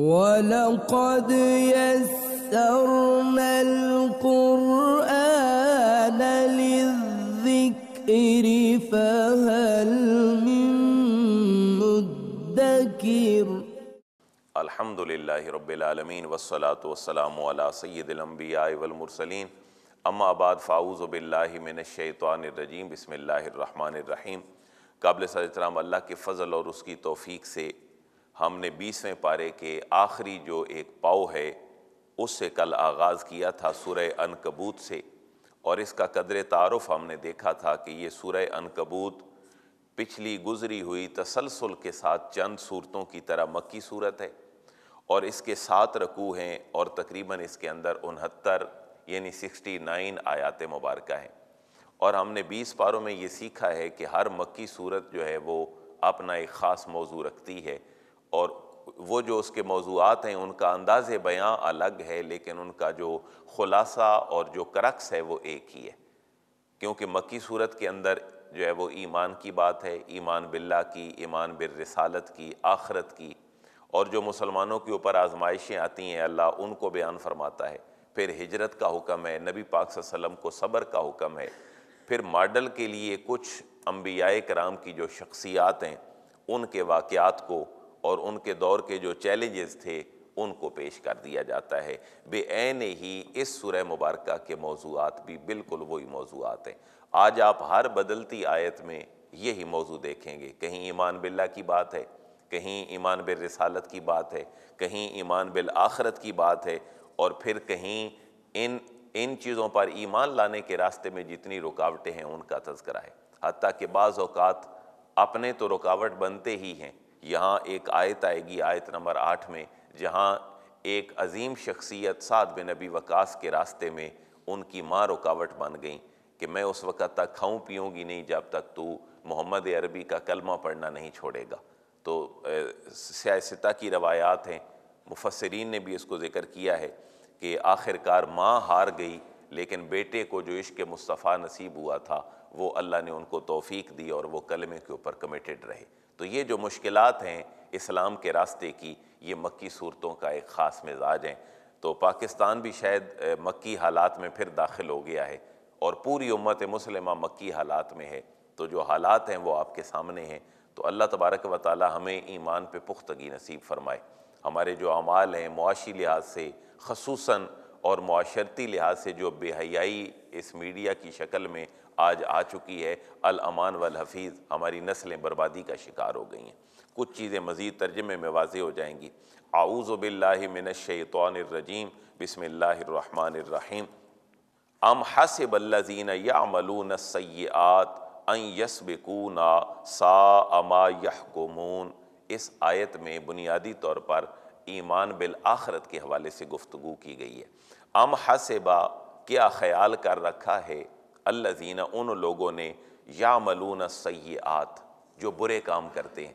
وَلَقَدْ يَسَّرْنَا الْقُرْآنَ لِلذِّكْرِ فَهَلْ مِن مُدَّكِرِ الحمد للہ رب العالمين والصلاة والسلام على سید الانبیاء والمرسلین اما بعد فاعوذ باللہ من الشیطان الرجیم بسم اللہ الرحمن الرحیم قابل سجد رام اللہ کے فضل اور اس کی توفیق سے ہم نے بیسویں پارے کے آخری جو ایک پاؤ ہے اس سے کل آغاز کیا تھا سورہ انکبوت سے اور اس کا قدر تعارف ہم نے دیکھا تھا کہ یہ سورہ انکبوت پچھلی گزری ہوئی تسلسل کے ساتھ چند صورتوں کی طرح مکی صورت ہے اور اس کے سات رکوع ہیں اور تقریباً اس کے اندر انہتر یعنی سکسٹی نائن آیات مبارکہ ہیں اور ہم نے بیس پاروں میں یہ سیکھا ہے کہ ہر مکی صورت جو ہے وہ اپنا ایک خاص موضوع رکھتی ہے اور وہ جو اس کے موضوعات ہیں ان کا انداز بیاں الگ ہے لیکن ان کا جو خلاصہ اور جو کرکس ہے وہ ایک ہی ہے کیونکہ مکی صورت کے اندر جو ہے وہ ایمان کی بات ہے ایمان باللہ کی ایمان بررسالت کی آخرت کی اور جو مسلمانوں کے اوپر آزمائشیں آتی ہیں اللہ ان کو بیان فرماتا ہے پھر ہجرت کا حکم ہے نبی پاک صلی اللہ علیہ وسلم کو صبر کا حکم ہے پھر ماڈل کے لیے کچھ انبیاء کرام کی جو شخصیات ہیں ان کے واقعات کو اور ان کے دور کے جو چیلنجز تھے ان کو پیش کر دیا جاتا ہے بے این ہی اس سورہ مبارکہ کے موضوعات بھی بالکل وہی موضوعات ہیں آج آپ ہر بدلتی آیت میں یہی موضوع دیکھیں گے کہیں ایمان باللہ کی بات ہے کہیں ایمان بالرسالت کی بات ہے کہیں ایمان بالآخرت کی بات ہے اور پھر کہیں ان ان چیزوں پر ایمان لانے کے راستے میں جتنی رکاوٹیں ہیں ان کا تذکرہ ہے حتیٰ کہ بعض اوقات اپنے تو رکاوٹ بنتے ہی ہیں یہاں ایک آیت آئے گی آیت نمبر آٹھ میں جہاں ایک عظیم شخصیت سعد نبی وقاس کے راستے میں ان کی ماں رکاوٹ بن گئیں کہ میں اس وقت تک کھاؤں پیوں گی نہیں جب تک تو محمد عربی کا کلمہ پڑھنا نہیں چھوڑے گا تو سیاستہ کی روایات ہیں مفسرین نے بھی اس کو ذکر کیا ہے کہ آخر کار ماں ہار گئی لیکن بیٹے کو جو عشق مصطفیٰ نصیب ہوا تھا وہ اللہ نے ان کو توفیق دی اور وہ کلمے کے اوپر کمیٹڈ رہے تو یہ جو مشکلات ہیں اسلام کے راستے کی یہ مکی صورتوں کا ایک خاص مزاج ہیں تو پاکستان بھی شاید مکی حالات میں پھر داخل ہو گیا ہے اور پوری امت مسلمہ مکی حالات میں ہے تو جو حالات ہیں وہ آپ کے سامنے ہیں تو اللہ تبارک و تعالی ہمیں ایمان پہ پختگی نصیب فرمائے ہمارے جو اعمال ہیں معاشی لحاظ سے خصوصاً اور معاشرتی لحاظ سے جو بے حیائی اس میڈیا کی شکل میں آج آ چکی ہے الامان والحفیظ ہماری نسلیں بربادی کا شکار ہو گئی ہیں کچھ چیزیں مزید ترجمے میں واضح ہو جائیں گی اعوذ باللہ من الشیطان الرجیم بسم اللہ الرحمن الرحیم ام حسب الذین یعملون السیئات ان یسبقونا سا اما یحکمون اس آیت میں بنیادی طور پر ایمان بالآخرت کے حوالے سے گفتگو کی گئی ہے ام حسبا کیا خیال کر رکھا ہے اللہ زینہ ان لوگوں نے یا ملون سیاحات جو برے کام کرتے ہیں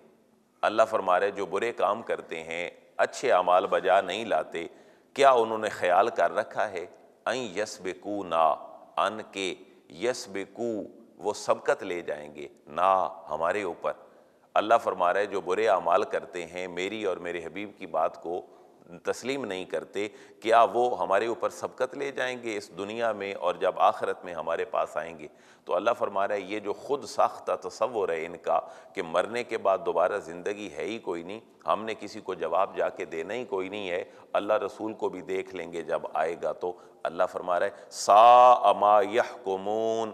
اللہ فرما جو برے کام کرتے ہیں اچھے اعمال بجا نہیں لاتے کیا انہوں نے خیال کر رکھا ہے این یس بکو نا ان کے یس بکو وہ سبقت لے جائیں گے نا ہمارے اوپر اللہ فرما رہے جو برے اعمال کرتے ہیں میری اور میرے حبیب کی بات کو تسلیم نہیں کرتے کیا وہ ہمارے اوپر سبقت لے جائیں گے اس دنیا میں اور جب آخرت میں ہمارے پاس آئیں گے تو اللہ فرما رہا ہے یہ جو خود ساختہ تصور ہے ان کا کہ مرنے کے بعد دوبارہ زندگی ہے ہی کوئی نہیں ہم نے کسی کو جواب جا کے دینا ہی کوئی نہیں ہے اللہ رسول کو بھی دیکھ لیں گے جب آئے گا تو اللہ فرما رہا ہے سا اما ما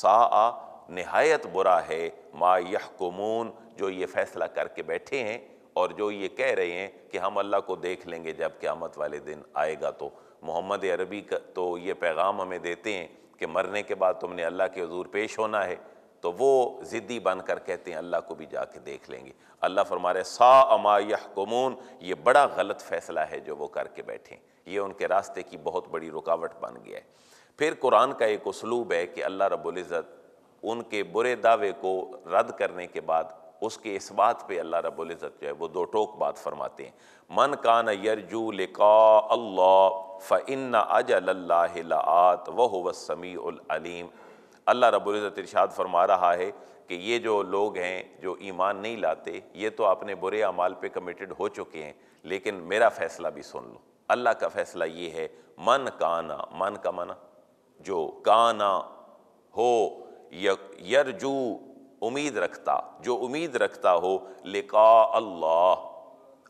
سا آ نہایت برا ہے ما یحکمون جو یہ فیصلہ کر کے بیٹھے ہیں اور جو یہ کہہ رہے ہیں کہ ہم اللہ کو دیکھ لیں گے جب قیامت والے دن آئے گا تو محمد عربی کا تو یہ پیغام ہمیں دیتے ہیں کہ مرنے کے بعد تم نے اللہ کے حضور پیش ہونا ہے تو وہ زدی بن کر کہتے ہیں اللہ کو بھی جا کے دیکھ لیں گے اللہ فرما رہے سا اما یحکمون یہ بڑا غلط فیصلہ ہے جو وہ کر کے بیٹھیں یہ ان کے راستے کی بہت بڑی رکاوٹ بن گیا ہے پھر قرآن کا ایک اسلوب ہے کہ اللہ رب العزت ان کے برے دعوے کو رد کرنے کے بعد اس کے اس بات پہ اللہ رب العزت جو ہے وہ دو ٹوک بات فرماتے ہیں من کان یرجو لقاء اللہ فن اجل اللہ ہلعت و سمیع العلیم اللہ رب العزت ارشاد فرما رہا ہے کہ یہ جو لوگ ہیں جو ایمان نہیں لاتے یہ تو اپنے برے اعمال پہ کمیٹڈ ہو چکے ہیں لیکن میرا فیصلہ بھی سن لو اللہ کا فیصلہ یہ ہے من کانا من کا منا جو کانا ہو یرجو امید رکھتا جو امید رکھتا ہو لقاء اللہ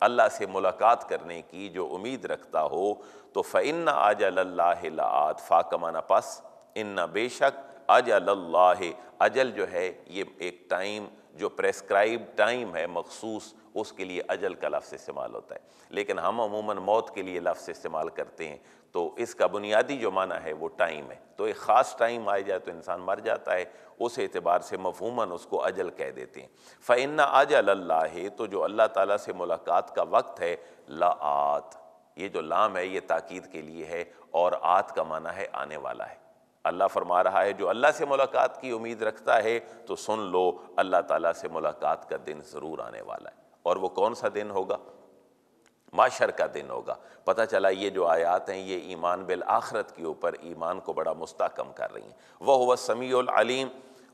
اللہ سے ملاقات کرنے کی جو امید رکھتا ہو تو فعن آجل اللہ فاقما نپس ان بے شک اجل اللہ اجل جو ہے یہ ایک ٹائم جو پریسکرائب ٹائم ہے مخصوص اس کے لیے اجل کا لفظ استعمال ہوتا ہے لیکن ہم عموماً موت کے لیے لفظ استعمال کرتے ہیں تو اس کا بنیادی جو معنی ہے وہ ٹائم ہے تو ایک خاص ٹائم آ جائے تو انسان مر جاتا ہے اس اعتبار سے مفہوماً اس کو اجل کہہ دیتے ہیں فعن عَجَلَ اللَّهِ تو جو اللہ تعالیٰ سے ملاقات کا وقت ہے لا آت یہ جو لام ہے یہ تاکید کے لیے ہے اور آت کا معنی ہے آنے والا ہے اللہ فرما رہا ہے جو اللہ سے ملاقات کی امید رکھتا ہے تو سن لو اللہ تعالیٰ سے ملاقات کا دن ضرور آنے والا ہے اور وہ کون سا دن ہوگا معاشر کا دن ہوگا پتہ چلا یہ جو آیات ہیں یہ ایمان بالآخرت کے اوپر ایمان کو بڑا مستحکم کر رہی ہیں وہ ہوا سمیع العلیم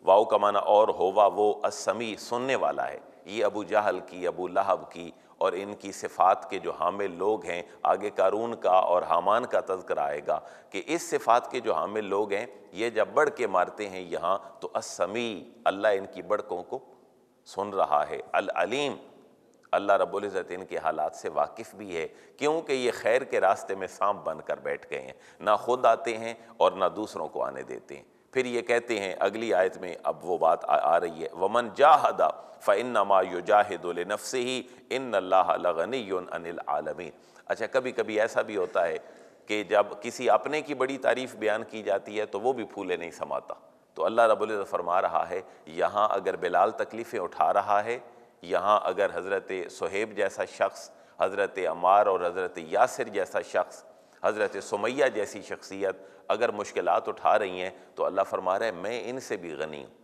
واؤ کا معنی اور ہوا وہ اس سننے والا ہے یہ ابو جہل کی ابو لہب کی اور ان کی صفات کے جو حامل لوگ ہیں آگے کارون کا اور حامان کا تذکر آئے گا کہ اس صفات کے جو حامل لوگ ہیں یہ جب بڑھ کے مارتے ہیں یہاں تو السمی اللہ ان کی بڑکوں کو سن رہا ہے العلیم اللہ رب العزت ان کے حالات سے واقف بھی ہے کیونکہ یہ خیر کے راستے میں سانپ بن کر بیٹھ گئے ہیں نہ خود آتے ہیں اور نہ دوسروں کو آنے دیتے ہیں پھر یہ کہتے ہیں اگلی آیت میں اب وہ بات آ رہی ہے ومن جاہدا فَإِنَّمَا يُجَاهِدُ لِنَفْسِهِ یو جاہد لَغَنِيٌ ہی ان اللہ اچھا کبھی کبھی ایسا بھی ہوتا ہے کہ جب کسی اپنے کی بڑی تعریف بیان کی جاتی ہے تو وہ بھی پھولے نہیں سماتا تو اللہ رب العزت فرما رہا ہے یہاں اگر بلال تکلیفیں اٹھا رہا ہے یہاں اگر حضرت صہیب جیسا شخص حضرت عمار اور حضرت یاسر جیسا شخص حضرت سمیہ جیسی شخصیت اگر مشکلات اٹھا رہی ہیں تو اللہ فرما رہا ہے میں ان سے بھی غنی ہوں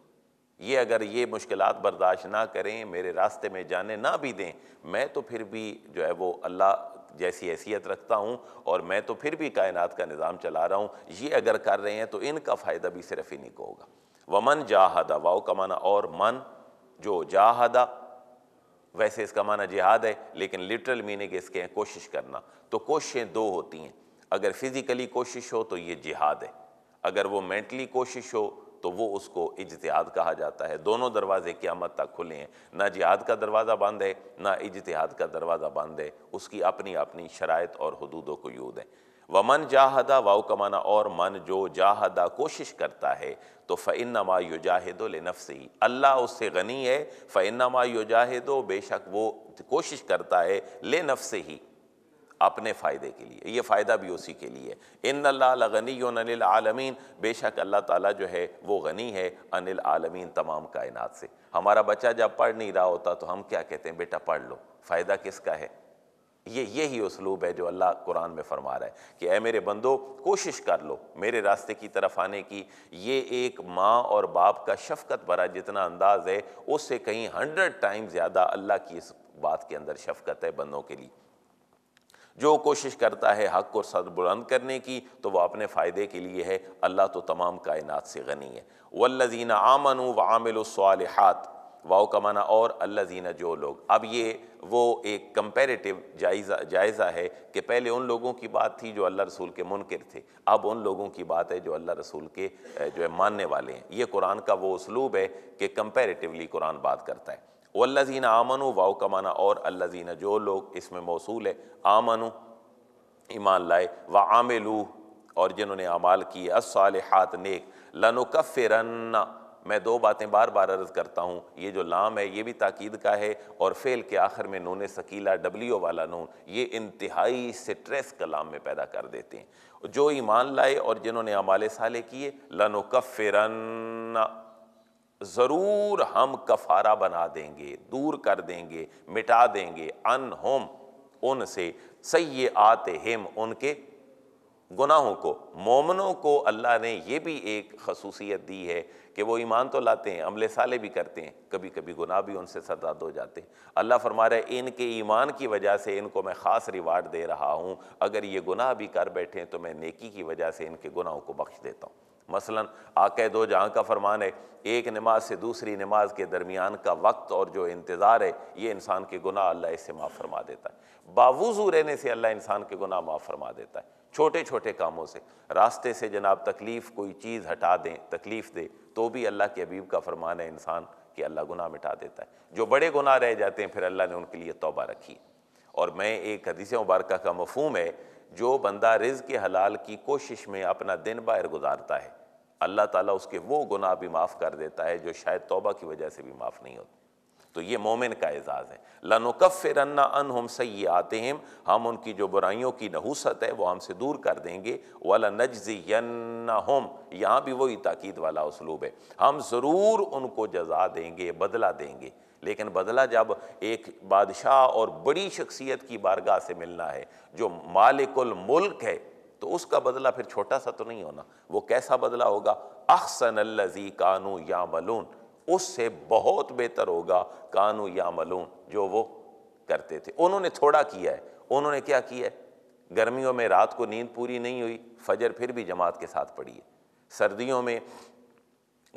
یہ اگر یہ مشکلات برداشت نہ کریں میرے راستے میں جانے نہ بھی دیں میں تو پھر بھی جو ہے وہ اللہ جیسی حیثیت رکھتا ہوں اور میں تو پھر بھی کائنات کا نظام چلا رہا ہوں یہ اگر کر رہے ہیں تو ان کا فائدہ بھی صرف انہیں کو ہوگا وَمَنْ جَاهَدَ جا واؤ کا معنی اور من جو جاہدا ویسے اس کا معنی جہاد ہے لیکن لٹرل میننگ اس کے ہیں کوشش کرنا تو کوششیں دو ہوتی ہیں اگر فزیکلی کوشش ہو تو یہ جہاد ہے اگر وہ مینٹلی کوشش ہو تو وہ اس کو اجتہاد کہا جاتا ہے دونوں دروازے قیامت تک کھلے ہیں نہ جہاد کا دروازہ بند ہے نہ اجتہاد کا دروازہ بند ہے اس کی اپنی اپنی شرائط اور حدود و قیود ہیں وَمَنْ جَاهَدَا جاہدا واؤ اور من جو جاہدہ کوشش کرتا ہے تو فَإِنَّمَا يُجَاهِدُ لِنَفْسِهِ اللہ اس سے غنی ہے فَإِنَّمَا یو جاہد و بے شک وہ کوشش کرتا ہے لے نفس ہی اپنے فائدے کے لیے یہ فائدہ بھی اسی کے لیے ان اللہ لغنی ان العالمین بے شک اللہ تعالیٰ جو ہے وہ غنی ہے العالمین تمام کائنات سے ہمارا بچہ جب پڑھ نہیں رہا ہوتا تو ہم کیا کہتے ہیں بیٹا پڑھ لو فائدہ کس کا ہے یہ یہی اسلوب ہے جو اللہ قرآن میں فرما رہا ہے کہ اے میرے بندو کوشش کر لو میرے راستے کی طرف آنے کی یہ ایک ماں اور باپ کا شفقت بھرا جتنا انداز ہے اس سے کہیں ہنڈریڈ ٹائم زیادہ اللہ کی اس بات کے اندر شفقت ہے بندوں کے لیے جو کوشش کرتا ہے حق اور سر بلند کرنے کی تو وہ اپنے فائدے کے لیے ہے اللہ تو تمام کائنات سے غنی ہے والذین آمنوا زینہ الصالحات و عامل واؤ اور اللہ زینہ جو لوگ اب یہ وہ ایک کمپیریٹیو جائزہ جائزہ ہے کہ پہلے ان لوگوں کی بات تھی جو اللہ رسول کے منکر تھے اب ان لوگوں کی بات ہے جو اللہ رسول کے جو ہے ماننے والے ہیں یہ قرآن کا وہ اسلوب ہے کہ کمپیریٹیولی قرآن بات کرتا ہے وہ اللہ زینہ آمن اور اللہ جو لوگ اس میں موصول ہے آمنوں ایمان لائے و اور جنہوں نے اعمال کیے الصالحات نیک لنکفرن میں دو باتیں بار بار عرض کرتا ہوں یہ جو لام ہے یہ بھی تاکید کا ہے اور فیل کے آخر میں نون سکیلا ڈبلیو والا نون یہ انتہائی سٹریس کا لام میں پیدا کر دیتے ہیں جو ایمان لائے اور جنہوں نے عمال سالے کیے لنکفرن ضرور ہم کفارہ بنا دیں گے دور کر دیں گے مٹا دیں گے ان ہوم ان سے سی آتے ہم ان کے گناہوں کو مومنوں کو اللہ نے یہ بھی ایک خصوصیت دی ہے کہ وہ ایمان تو لاتے ہیں عملے سالے بھی کرتے ہیں کبھی کبھی گناہ بھی ان سے سرداد ہو جاتے ہیں اللہ فرما رہا ہے ان کے ایمان کی وجہ سے ان کو میں خاص ریوارڈ دے رہا ہوں اگر یہ گناہ بھی کر بیٹھیں تو میں نیکی کی وجہ سے ان کے گناہوں کو بخش دیتا ہوں مثلا آقے دو جہاں کا فرمان ہے ایک نماز سے دوسری نماز کے درمیان کا وقت اور جو انتظار ہے یہ انسان کے گناہ اللہ اس سے معاف فرما دیتا ہے باوضو رہنے سے اللہ انسان کے گناہ معاف فرما دیتا ہے چھوٹے چھوٹے کاموں سے راستے سے جناب تکلیف کوئی چیز ہٹا دیں تکلیف دے تو بھی اللہ کے حبیب کا فرمان ہے انسان کہ اللہ گناہ مٹا دیتا ہے جو بڑے گناہ رہ جاتے ہیں پھر اللہ نے ان کے لیے توبہ رکھی اور میں ایک حدیث مبارکہ کا مفہوم ہے جو بندہ رزق کے حلال کی کوشش میں اپنا دن باہر گزارتا ہے اللہ تعالیٰ اس کے وہ گناہ بھی معاف کر دیتا ہے جو شاید توبہ کی وجہ سے بھی معاف نہیں ہوتے تو یہ مومن کا اعزاز ہے لَنُكَفِّرَنَّا أَنْهُمْ سَيِّعَاتِهِمْ ان ہم ان کی جو برائیوں کی نحوست ہے وہ ہم سے دور کر دیں گے وَلَنَجْزِيَنَّهُمْ یہاں بھی وہی تاکید والا اسلوب ہے ہم ضرور ان کو جزا دیں گے بدلہ دیں گے لیکن بدلہ جب ایک بادشاہ اور بڑی شخصیت کی بارگاہ سے ملنا ہے جو مالک الملک ہے تو اس کا بدلہ پھر چھوٹا سا تو نہیں ہونا وہ کیسا بدلہ ہوگا اخسن الزی کانو یا ملون اس سے بہت بہتر ہوگا کانو یا ملون جو وہ کرتے تھے انہوں نے تھوڑا کیا ہے انہوں نے کیا کیا ہے گرمیوں میں رات کو نیند پوری نہیں ہوئی فجر پھر بھی جماعت کے ساتھ پڑی ہے سردیوں میں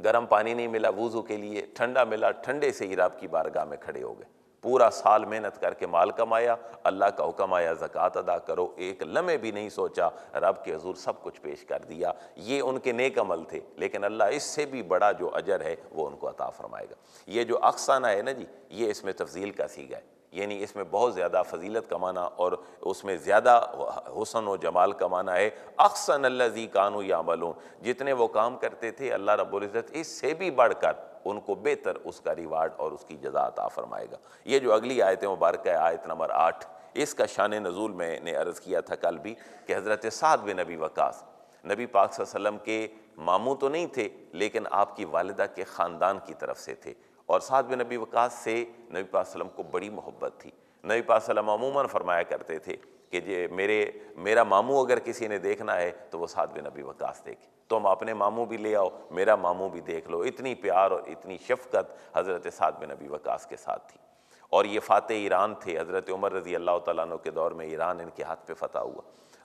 گرم پانی نہیں ملا وضو کے لیے ٹھنڈا ملا ٹھنڈے سے ہی رب کی بارگاہ میں کھڑے ہو گئے پورا سال محنت کر کے مال کمایا اللہ کا حکم آیا زکوٰۃ ادا کرو ایک لمحے بھی نہیں سوچا رب کے حضور سب کچھ پیش کر دیا یہ ان کے نیک عمل تھے لیکن اللہ اس سے بھی بڑا جو اجر ہے وہ ان کو عطا فرمائے گا یہ جو اقسانہ ہے نا جی یہ اس میں تفضیل کا سیگا ہے یعنی اس میں بہت زیادہ فضیلت کمانا اور اس میں زیادہ حسن و جمال کمانا ہے اکثن اللہ زی کانو یا جتنے وہ کام کرتے تھے اللہ رب العزت اس سے بھی بڑھ کر ان کو بہتر اس کا ریوارڈ اور اس کی جزا عطا فرمائے گا یہ جو اگلی آیت مبارکہ ہے آیت نمبر آٹھ اس کا شان نزول میں نے عرض کیا تھا کل بھی کہ حضرت سعد بن نبی وقاس نبی پاک صلی اللہ علیہ وسلم کے ماموں تو نہیں تھے لیکن آپ کی والدہ کے خاندان کی طرف سے تھے اور بن نبی وقاص سے نبی پاک سلم کو بڑی محبت تھی نبی سلم عموماً فرمایا کرتے تھے کہ جی میرے میرا ماموں اگر کسی نے دیکھنا ہے تو وہ سعد بن نبی وقاص دیکھے تم اپنے ماموں بھی لے آؤ میرا ماموں بھی دیکھ لو اتنی پیار اور اتنی شفقت حضرت سعد نبی وقاص کے ساتھ تھی اور یہ فاتح ایران تھے حضرت عمر رضی اللہ تعالیٰ عنہ کے دور میں ایران ان کے ہاتھ پہ فتح ہوا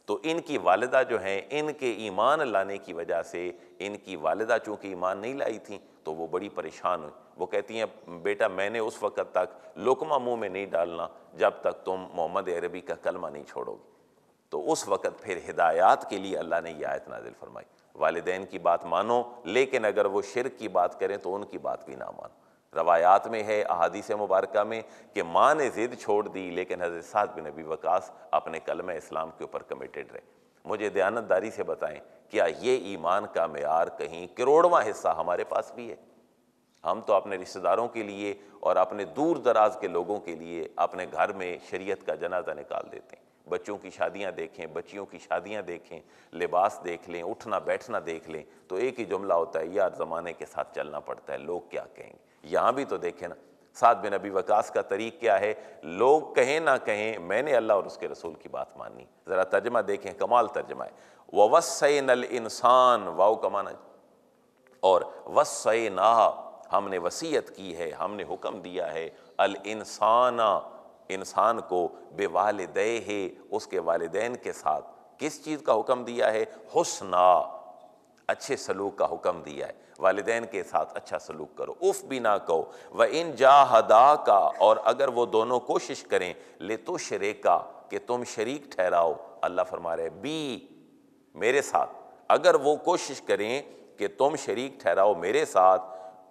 تو ان کی والدہ جو ہیں ان کے ایمان لانے کی وجہ سے ان کی والدہ چونکہ ایمان نہیں لائی تھیں تو وہ بڑی پریشان ہوئی وہ کہتی ہیں بیٹا میں نے اس وقت تک لکمہ منہ میں نہیں ڈالنا جب تک تم محمد عربی کا کلمہ نہیں چھوڑو گے تو اس وقت پھر ہدایات کے لیے اللہ نے یہ آیت نازل فرمائی والدین کی بات مانو لیکن اگر وہ شرک کی بات کریں تو ان کی بات بھی نہ مانو روایات میں ہے احادیث مبارکہ میں کہ ماں نے ضد چھوڑ دی لیکن حضرت سعد نبی وقاص اپنے کلمہ اسلام کے اوپر کمیٹیڈ رہے مجھے دیانتداری سے بتائیں کیا یہ ایمان کا معیار کہیں کروڑواں حصہ ہمارے پاس بھی ہے ہم تو اپنے رشتہ داروں کے لیے اور اپنے دور دراز کے لوگوں کے لیے اپنے گھر میں شریعت کا جنازہ نکال دیتے ہیں بچوں کی شادیاں دیکھیں بچیوں کی شادیاں دیکھیں لباس دیکھ لیں اٹھنا بیٹھنا دیکھ لیں تو ایک ہی جملہ ہوتا ہے یار زمانے کے ساتھ چلنا پڑتا ہے لوگ کیا کہیں گے یہاں بھی تو دیکھیں نا بن ابی وکاس کا طریق کیا ہے لوگ کہیں نہ کہیں میں نے اللہ اور اس کے رسول کی بات مانی ذرا ترجمہ دیکھیں کمال ترجمہ ہے وسعین ال واؤ کمانا اور وسع ہم نے وصیت کی ہے ہم نے حکم دیا ہے ال انسان کو بے والدے ہے اس کے والدین کے ساتھ کس چیز کا حکم دیا ہے حسنا اچھے سلوک کا حکم دیا ہے والدین کے ساتھ اچھا سلوک کرو اف بھی نہ کہو و ان جا ہدا کا اور اگر وہ دونوں کوشش کریں لے تو شریکا کہ تم شریک ٹھہراؤ اللہ فرما رہے بی میرے ساتھ اگر وہ کوشش کریں کہ تم شریک ٹھہراؤ میرے ساتھ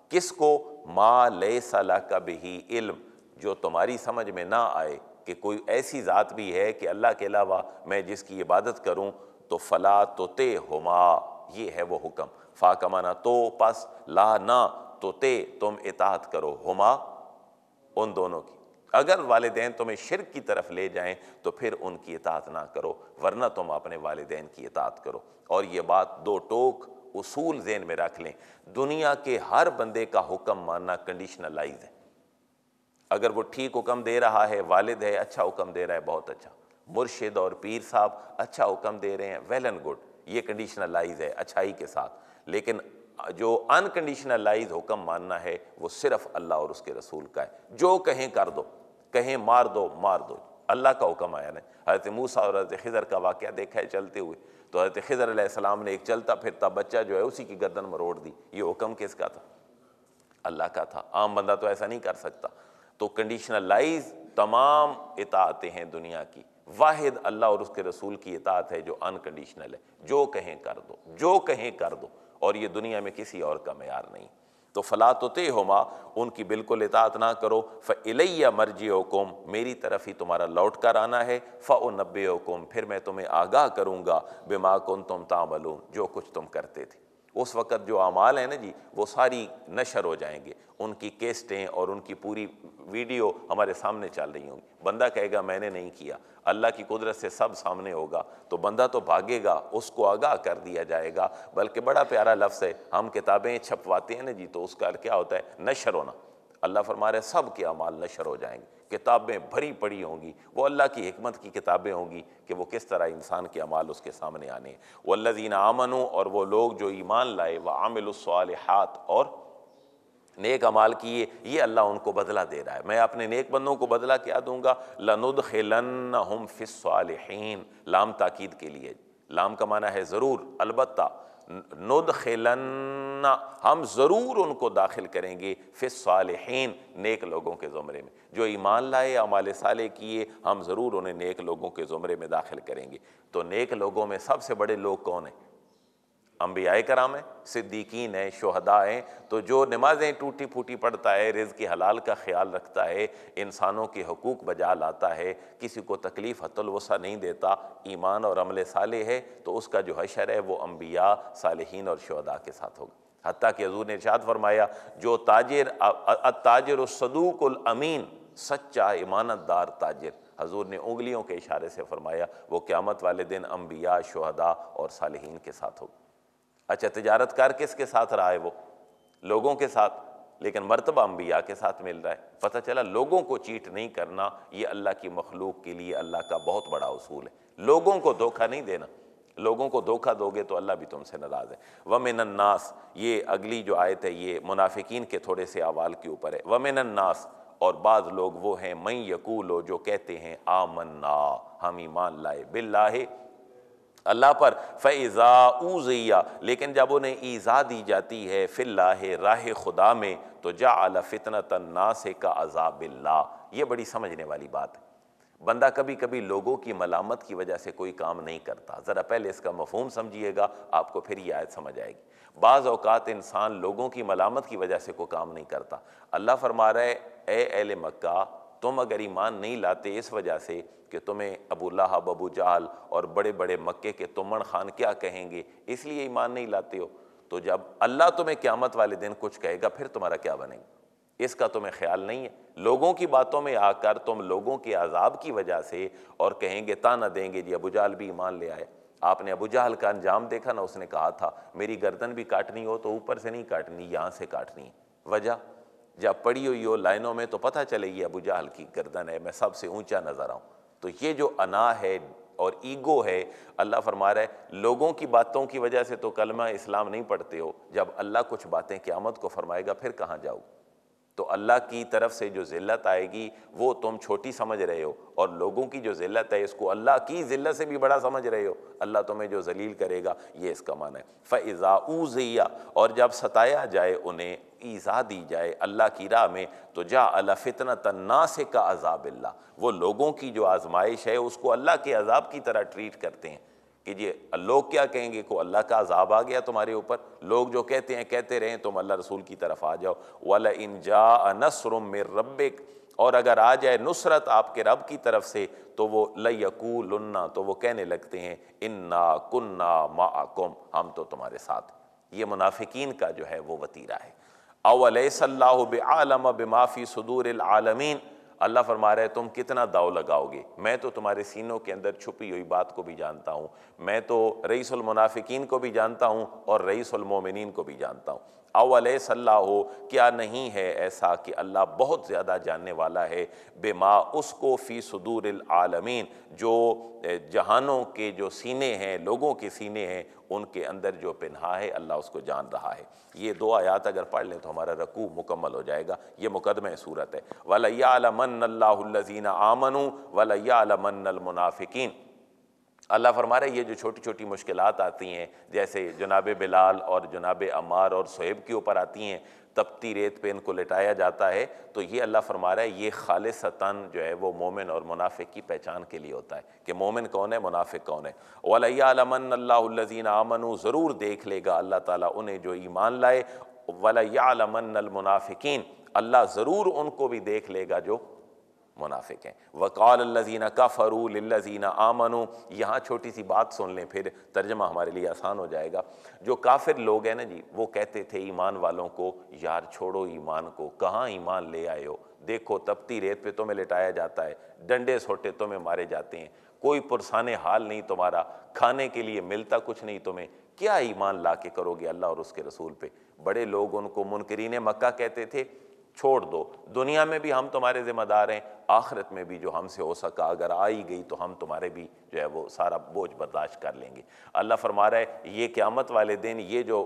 کس کو ماں لے صلاح کبھی علم جو تمہاری سمجھ میں نہ آئے کہ کوئی ایسی ذات بھی ہے کہ اللہ کے علاوہ میں جس کی عبادت کروں تو فلا تو تے ماں یہ ہے وہ حکم فا کا مانا تو پس لا نہ تے تم اطاعت کرو ہما ان دونوں کی اگر والدین تمہیں شرک کی طرف لے جائیں تو پھر ان کی اطاعت نہ کرو ورنہ تم اپنے والدین کی اطاعت کرو اور یہ بات دو ٹوک اصول ذہن میں رکھ لیں دنیا کے ہر بندے کا حکم ماننا کنڈیشنلائز ہے اگر وہ ٹھیک حکم دے رہا ہے والد ہے اچھا حکم دے رہا ہے بہت اچھا مرشد اور پیر صاحب اچھا حکم دے رہے ہیں ویل اینڈ گڈ یہ کنڈیشنلائز ہے اچھائی کے ساتھ لیکن جو انکنڈیشنلائز حکم ماننا ہے وہ صرف اللہ اور اس کے رسول کا ہے جو کہیں کر دو کہیں مار دو مار دو اللہ کا حکم آیا نا حضرت موسیٰ اور حضرت خضر کا واقعہ دیکھا ہے چلتے ہوئے تو حضرت خضر علیہ السلام نے ایک چلتا پھرتا بچہ جو ہے اسی کی گردن مروڑ دی یہ حکم کس کا تھا اللہ کا تھا عام بندہ تو ایسا نہیں کر سکتا تو کنڈیشنلائز تمام اطاعتیں ہیں دنیا کی واحد اللہ اور اس کے رسول کی اطاعت ہے جو انکنڈیشنل ہے جو کہیں کر دو جو کہیں کر دو اور یہ دنیا میں کسی اور کا معیار نہیں تو فلا تو تے ہو ان کی بالکل اطاعت نہ کرو فلیہ مرجی حکم میری طرف ہی تمہارا لوٹ کر آنا ہے نبے حکم پھر میں تمہیں آگاہ کروں گا بے ماں کن تم تاملوم جو کچھ تم کرتے تھے اس وقت جو اعمال ہیں نا جی وہ ساری نشر ہو جائیں گے ان کی کیسٹیں اور ان کی پوری ویڈیو ہمارے سامنے چل رہی ہوں گی بندہ کہے گا میں نے نہیں کیا اللہ کی قدرت سے سب سامنے ہوگا تو بندہ تو بھاگے گا اس کو آگاہ کر دیا جائے گا بلکہ بڑا پیارا لفظ ہے ہم کتابیں چھپواتے ہیں نا جی تو اس کا کیا ہوتا ہے نشر ہونا اللہ فرما رہے سب کے اعمال نشر ہو جائیں گے کتابیں بھری پڑی ہوں گی وہ اللہ کی حکمت کی کتابیں ہوں گی کہ وہ کس طرح انسان کے اعمال اس کے سامنے آنے وہ اللہ زین آمن اور وہ لوگ جو ایمان لائے وہ عامل الصالحات اور نیک امال کیے یہ اللہ ان کو بدلہ دے رہا ہے میں اپنے نیک بندوں کو بدلہ کیا دوں گا لَنُدْخِلَنَّهُمْ فِي الصَّالِحِينَ لام تاکید کے لیے لام کا معنی ہے ضرور البتہ ند ہم ضرور ان کو داخل کریں گے فی صالحین نیک لوگوں کے زمرے میں جو ایمان لائے عمال صالح کیے ہم ضرور انہیں نیک لوگوں کے زمرے میں داخل کریں گے تو نیک لوگوں میں سب سے بڑے لوگ کون ہیں انبیاء کرام ہیں صدیقین ہیں شہداء ہیں تو جو نمازیں ٹوٹی پھوٹی پڑتا ہے رزق حلال کا خیال رکھتا ہے انسانوں کے حقوق بجا لاتا ہے کسی کو تکلیف حت الوسا نہیں دیتا ایمان اور عمل صالح ہے تو اس کا جو حشر ہے وہ انبیاء صالحین اور شہداء کے ساتھ ہوگا حتیٰ کہ حضور نے ارشاد فرمایا جو تاجر تاجر الصدوق الامین سچا امانتدار دار تاجر حضور نے انگلیوں کے اشارے سے فرمایا وہ قیامت والے دن انبیاء شہداء اور صالحین کے ساتھ ہوگی اچھا تجارت کار کس کے ساتھ رہا ہے وہ لوگوں کے ساتھ لیکن مرتبہ انبیاء کے ساتھ مل رہا ہے پتہ چلا لوگوں کو چیٹ نہیں کرنا یہ اللہ کی مخلوق کے لیے اللہ کا بہت بڑا اصول ہے لوگوں کو دھوکہ نہیں دینا لوگوں کو دھوکہ دو گے تو اللہ بھی تم سے ناراض ہے الناس یہ اگلی جو آیت ہے یہ منافقین کے تھوڑے سے آوال کے اوپر ہے الناس اور بعض لوگ وہ ہیں میں یقو جو کہتے ہیں ہم ایمان لائے بِاللَّهِ اللہ پر فیضا اونزیا لیکن جب انہیں ایزا دی جاتی ہے فی اللہ راہ خدا میں تو جا اللہ الناس کا عذاب اللہ یہ بڑی سمجھنے والی بات ہے بندہ کبھی کبھی لوگوں کی ملامت کی وجہ سے کوئی کام نہیں کرتا ذرا پہلے اس کا مفہوم سمجھیے گا آپ کو پھر یہ آیت سمجھ آئے گی بعض اوقات انسان لوگوں کی ملامت کی وجہ سے کوئی کام نہیں کرتا اللہ فرما رہے اے اہل مکہ تم اگر ایمان نہیں لاتے اس وجہ سے کہ تمہیں ابو لہب ابو جال اور بڑے بڑے مکے کے تمن خان کیا کہیں گے اس لیے ایمان نہیں لاتے ہو تو جب اللہ تمہیں قیامت والے دن کچھ کہے گا پھر تمہارا کیا بنے گا اس کا تمہیں خیال نہیں ہے لوگوں کی باتوں میں آ کر تم لوگوں کے عذاب کی وجہ سے اور کہیں گے تانا دیں گے جی ابو جال بھی ایمان لے آئے آپ نے ابو جال کا انجام دیکھا نہ اس نے کہا تھا میری گردن بھی کاٹنی ہو تو اوپر سے نہیں کاٹنی یہاں سے کاٹنی وجہ جب پڑی ہوئی ہو لائنوں میں تو پتہ چلے گی جہل کی گردن ہے میں سب سے اونچا نظر آؤں تو یہ جو انا ہے اور ایگو ہے اللہ فرما رہا ہے لوگوں کی باتوں کی وجہ سے تو کلمہ اسلام نہیں پڑھتے ہو جب اللہ کچھ باتیں قیامت کو فرمائے گا پھر کہاں جاؤ تو اللہ کی طرف سے جو ذلت آئے گی وہ تم چھوٹی سمجھ رہے ہو اور لوگوں کی جو ذلت ہے اس کو اللہ کی ذلت سے بھی بڑا سمجھ رہے ہو اللہ تمہیں جو ذلیل کرے گا یہ اس کا معنی ہے فَإِذَا اُوزِيَا اور جب ستایا جائے انہیں ایزا دی جائے اللہ کی راہ میں تو جا اللہ فطن تنسک کا عذاب اللہ وہ لوگوں کی جو آزمائش ہے اس کو اللہ کے عذاب کی طرح ٹریٹ کرتے ہیں کہ یہ لوگ کیا کہیں گے کہ اللہ کا عذاب آ گیا تمہارے اوپر لوگ جو کہتے ہیں کہتے رہیں تم اللہ رسول کی طرف آ جاؤ وَلَئِن جَاءَ نَصْرٌ مِّن رَبِّكَ اور اگر آ جائے نصرت آپ کے رب کی طرف سے تو وہ لَيَكُولُنَّا تو وہ کہنے لگتے ہیں اِنَّا كُنَّا مَعَكُمْ ہم تو تمہارے ساتھ یہ منافقین کا جو ہے وہ وطیرہ ہے اَوَلَيْسَ اللَّهُ بِعَالَمَ بِمَا فِي صُدُورِ الْعَالَمِينَ اللہ فرما رہا ہے تم کتنا داؤ لگاؤ گے میں تو تمہارے سینوں کے اندر چھپی ہوئی بات کو بھی جانتا ہوں میں تو رئیس المنافقین کو بھی جانتا ہوں اور رئیس المومنین کو بھی جانتا ہوں اولِ ہو کیا نہیں ہے ایسا کہ اللہ بہت زیادہ جاننے والا ہے بے ما اس کو فی صدور العالمین جو جہانوں کے جو سینے ہیں لوگوں کے سینے ہیں ان کے اندر جو پنہا ہے اللہ اس کو جان رہا ہے یہ دو آیات اگر پڑھ لیں تو ہمارا رکوع مکمل ہو جائے گا یہ مقدمہ صورت ہے وَلَيَّعْلَمَنَّ اللَّهُ الَّذِينَ آمن وَلَيَّعْلَمَنَّ الْمُنَافِقِينَ اللہ فرما رہے یہ جو چھوٹی چھوٹی مشکلات آتی ہیں جیسے جناب بلال اور جناب عمار اور صہیب کے اوپر آتی ہیں تپتی ریت پہ ان کو لٹایا جاتا ہے تو یہ اللہ فرما ہے یہ خالصتاً جو ہے وہ مومن اور منافق کی پہچان کے لیے ہوتا ہے کہ مومن کون ہے منافق کون ہے ولّیہ المََََََََََن اللہ الزین آمن ضرور دیکھ لے گا اللہ تعالیٰ انہیں جو ایمان لائے ولّیہ علامن المنافقین اللہ ضرور ان کو بھی دیکھ لے گا جو منافق ہیں وقال اللہ زینہ کا فرول یہاں چھوٹی سی بات سن لیں پھر ترجمہ ہمارے لیے آسان ہو جائے گا جو کافر لوگ ہیں نا جی وہ کہتے تھے ایمان والوں کو یار چھوڑو ایمان کو کہاں ایمان لے آئے ہو دیکھو تپتی ریت پہ تمہیں لٹایا جاتا ہے ڈنڈے سوٹے تمہیں مارے جاتے ہیں کوئی پرسانے حال نہیں تمہارا کھانے کے لیے ملتا کچھ نہیں تمہیں کیا ایمان لا کے کرو گے اللہ اور اس کے رسول پہ بڑے لوگ ان کو منکرین مکہ کہتے تھے چھوڑ دو دنیا میں بھی ہم تمہارے ذمہ دار ہیں آخرت میں بھی جو ہم سے ہو سکا اگر آئی گئی تو ہم تمہارے بھی جو ہے وہ سارا بوجھ برداشت کر لیں گے اللہ فرما رہا ہے یہ قیامت والے دن یہ جو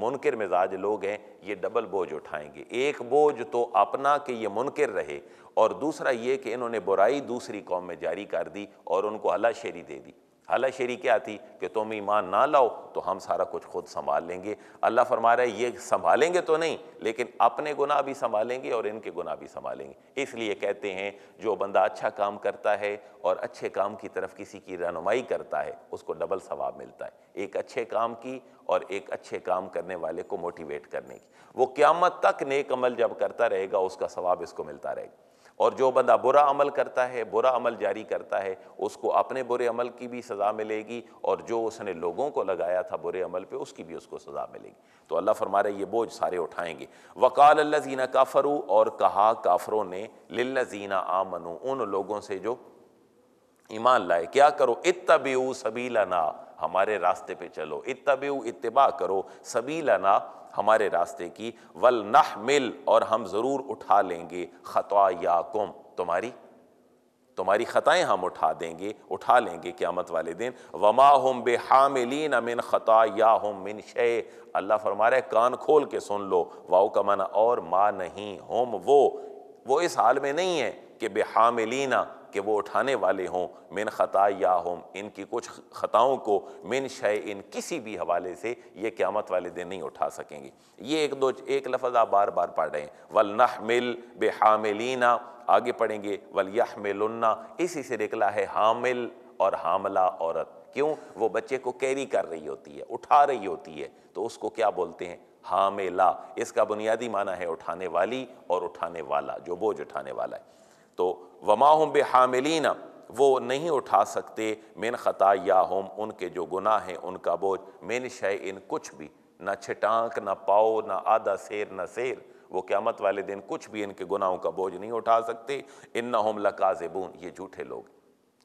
منکر مزاج لوگ ہیں یہ ڈبل بوجھ اٹھائیں گے ایک بوجھ تو اپنا کہ یہ منکر رہے اور دوسرا یہ کہ انہوں نے برائی دوسری قوم میں جاری کر دی اور ان کو اللہ شیری دے دی حالہ شریک آتی کہ تم ایمان نہ لاؤ تو ہم سارا کچھ خود سنبھال لیں گے اللہ فرما رہا ہے یہ سنبھالیں گے تو نہیں لیکن اپنے گناہ بھی سنبھالیں گے اور ان کے گناہ بھی سنبھالیں گے اس لیے کہتے ہیں جو بندہ اچھا کام کرتا ہے اور اچھے کام کی طرف کسی کی رہنمائی کرتا ہے اس کو ڈبل ثواب ملتا ہے ایک اچھے کام کی اور ایک اچھے کام کرنے والے کو موٹیویٹ کرنے کی وہ قیامت تک نیک عمل جب کرتا رہے گا اس کا ثواب اس کو ملتا رہے گا اور جو بندہ برا عمل کرتا ہے برا عمل جاری کرتا ہے اس کو اپنے برے عمل کی بھی سزا ملے گی اور جو اس نے لوگوں کو لگایا تھا برے عمل پہ اس کی بھی اس کو سزا ملے گی تو اللہ فرما رہے یہ بوجھ سارے اٹھائیں گے وقال اللہ زینا کافرو اور کہا کافروں نے للہ زینا ان لوگوں سے جو ایمان لائے کیا کرو اتبعو سبیلنا ہمارے راستے پہ چلو اتبعو اتباع کرو سبیلنا ہمارے راستے کی ول نہ مل اور ہم ضرور اٹھا لیں گے خطا یا کم تمہاری تمہاری خطائیں ہم اٹھا دیں گے اٹھا لیں گے قیامت والے دن وما ہم بے حاملین امن خطا یا ہم من شے اللہ فرمارے کان کھول کے سن لو واؤ کمانا اور ماں نہیں ہم وہ وہ اس حال میں نہیں ہے کہ بے ہام کہ وہ اٹھانے والے ہوں من خطا یا ہوں ان کی کچھ خطاؤں کو من شے ان کسی بھی حوالے سے یہ قیامت والے دن نہیں اٹھا سکیں گے یہ ایک دو ایک لفظ آپ بار بار پڑھ رہے ہیں ولنحمل نہ آگے پڑھیں گے ول اسی سے نکلا ہے حامل اور حاملہ عورت کیوں وہ بچے کو کیری کر رہی ہوتی ہے اٹھا رہی ہوتی ہے تو اس کو کیا بولتے ہیں حاملہ اس کا بنیادی معنی ہے اٹھانے والی اور اٹھانے والا جو بوجھ اٹھانے والا ہے تو وما بے بحاملین وہ نہیں اٹھا سکتے من خطا یا ہم ان کے جو گناہ ہیں ان کا بوجھ من شے ان کچھ بھی نہ چھٹانک نہ پاؤ نہ آدھا سیر نہ سیر وہ قیامت والے دن کچھ بھی ان کے گناہوں کا بوجھ نہیں اٹھا سکتے ان نہ یہ جھوٹے لوگ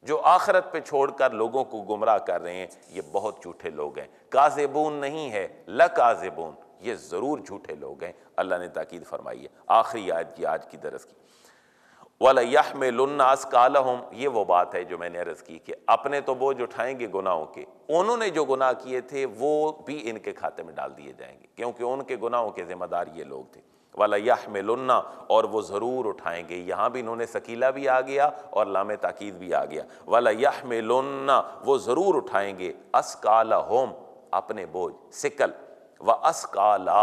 جو آخرت پہ چھوڑ کر لوگوں کو گمراہ کر رہے ہیں یہ بہت جھوٹے لوگ ہیں کازبون نہیں ہے لکازبون یہ ضرور جھوٹے لوگ ہیں اللہ نے تاکید فرمائی ہے آخری آیت کی آج کی درس کی والا یہ میں لنا اس کالا یہ وہ بات ہے جو میں نے عرض کی کہ اپنے تو بوجھ اٹھائیں گے گناہوں کے انہوں نے جو گناہ کیے تھے وہ بھی ان کے کھاتے میں ڈال دیے جائیں گے کیونکہ ان کے گناہوں کے ذمہ دار یہ لوگ تھے والا میں لنہ اور وہ ضرور اٹھائیں گے یہاں بھی انہوں نے سکیلا بھی آ گیا اور لام تاکید بھی آ گیا والا میں لون وہ ضرور اٹھائیں گے اس کالا ہوم اپنے بوجھ سکل و اس کالا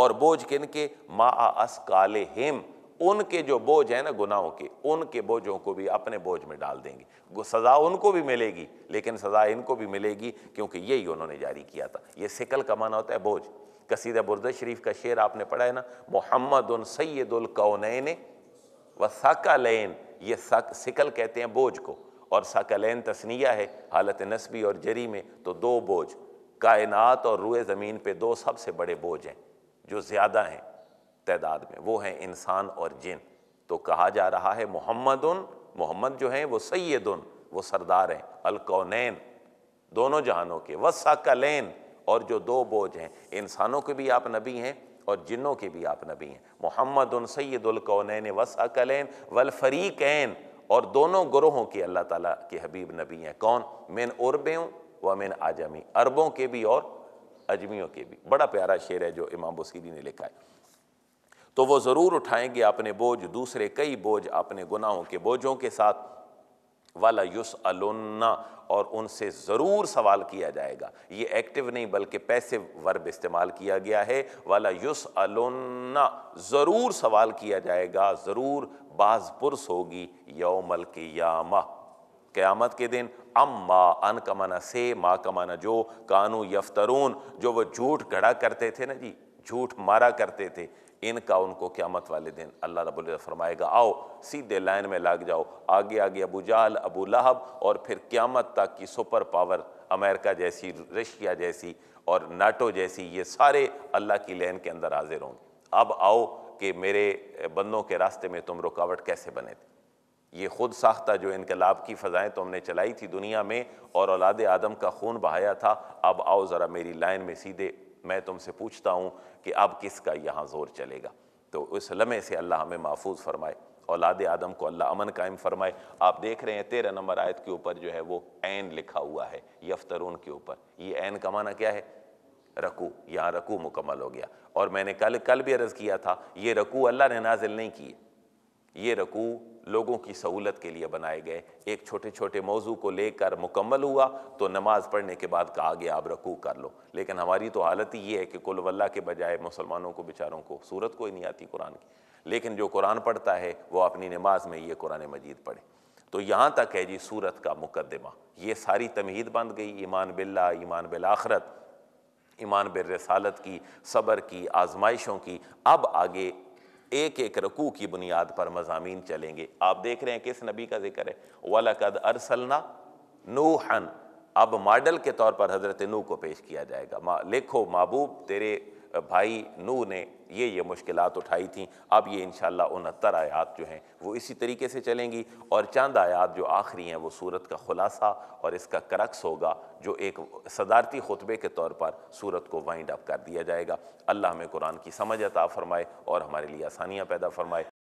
اور بوجھ کن کے ما آ اس کالے ہیم ان کے جو بوجھ ہیں نا گناہوں کے ان کے بوجھوں کو بھی اپنے بوجھ میں ڈال دیں گے سزا ان کو بھی ملے گی لیکن سزا ان کو بھی ملے گی کیونکہ یہی انہوں نے جاری کیا تھا یہ سکل کا معنی ہوتا ہے بوجھ کسید برد شریف کا شعر آپ نے پڑھا ہے نا محمد سید القونین و ساکہ لین یہ سکل کہتے ہیں بوجھ کو اور ساکہ لین ہے حالت نسبی اور جری میں تو دو بوجھ کائنات اور روئے زمین پہ دو سب سے بڑے بوجھ ہیں جو زیادہ ہیں تعداد میں وہ ہیں انسان اور جن تو کہا جا رہا ہے محمد محمد جو ہیں وہ سید وہ سردار ہیں الکونین دونوں جہانوں کے وساکلین اور جو دو بوجھ ہیں انسانوں کے بھی آپ نبی ہیں اور جنوں کے بھی آپ نبی ہیں محمد سید الکونین وساکلین والفریقین اور دونوں گروہوں کے اللہ تعالیٰ کے حبیب نبی ہیں کون من عربیوں و من آجمی عربوں کے بھی اور اجمیوں کے بھی بڑا پیارا شعر ہے جو امام بصیری نے لکھا ہے تو وہ ضرور اٹھائیں گے اپنے بوجھ دوسرے کئی بوجھ اپنے گناہوں کے بوجھوں کے ساتھ والا یوس النا اور ان سے ضرور سوال کیا جائے گا یہ ایکٹیو نہیں بلکہ پیسو ورب استعمال کیا گیا ہے والا یوس النا ضرور سوال کیا جائے گا ضرور بعض پرس ہوگی یوم القیامہ قیامت کے دن ام ما ان کمانا سے ما کمانا جو کانو یفترون جو وہ جھوٹ گھڑا کرتے تھے نا جی جھوٹ مارا کرتے تھے ان کا ان کو قیامت والے دن اللہ رب اللہ فرمائے گا آؤ سیدھے لائن میں لگ جاؤ آگے آگے ابو جال ابو لہب اور پھر قیامت تک کی سپر پاور امریکہ جیسی رشیا جیسی اور ناٹو جیسی یہ سارے اللہ کی لین کے اندر حاضر ہوں گے اب آؤ کہ میرے بندوں کے راستے میں تم رکاوٹ کیسے بنے تھے یہ خود ساختہ جو انقلاب کی فضائیں تم نے چلائی تھی دنیا میں اور اولاد آدم کا خون بہایا تھا اب آؤ ذرا میری لائن میں سیدھے میں تم سے پوچھتا ہوں کہ اب کس کا یہاں زور چلے گا تو اس لمحے سے اللہ ہمیں محفوظ فرمائے اولاد آدم کو اللہ امن قائم فرمائے آپ دیکھ رہے ہیں تیرہ نمبر آیت کے اوپر جو ہے وہ عین لکھا ہوا ہے یفترون کے اوپر یہ عین معنی کیا ہے رکو یہاں رکو مکمل ہو گیا اور میں نے کل کل بھی عرض کیا تھا یہ رکو اللہ نے نازل نہیں کیے یہ رکوع لوگوں کی سہولت کے لیے بنائے گئے ایک چھوٹے چھوٹے موضوع کو لے کر مکمل ہوا تو نماز پڑھنے کے بعد کہا گیا آپ رکوع کر لو لیکن ہماری تو حالت ہی یہ ہے کہ کل واللہ کے بجائے مسلمانوں کو بیچاروں کو صورت کوئی نہیں آتی قرآن کی لیکن جو قرآن پڑھتا ہے وہ اپنی نماز میں یہ قرآن مجید پڑھے تو یہاں تک ہے جی صورت کا مقدمہ یہ ساری تمہید بند گئی ایمان باللہ ایمان بالآخرت ایمان بالرسالت رسالت کی صبر کی آزمائشوں کی اب آگے ایک ایک رکوع کی بنیاد پر مضامین چلیں گے آپ دیکھ رہے ہیں کس نبی کا ذکر ہے وَلَقَدْ أَرْسَلْنَا نُوحًا اب ماڈل کے طور پر حضرت نو کو پیش کیا جائے گا لکھو محبوب تیرے بھائی نو نے یہ یہ مشکلات اٹھائی تھیں اب یہ انشاءاللہ انہتر آیات جو ہیں وہ اسی طریقے سے چلیں گی اور چند آیات جو آخری ہیں وہ سورت کا خلاصہ اور اس کا کرکس ہوگا جو ایک صدارتی خطبے کے طور پر سورت کو وائنڈ اپ کر دیا جائے گا اللہ ہمیں قرآن کی سمجھ عطا فرمائے اور ہمارے لیے آسانیاں پیدا فرمائے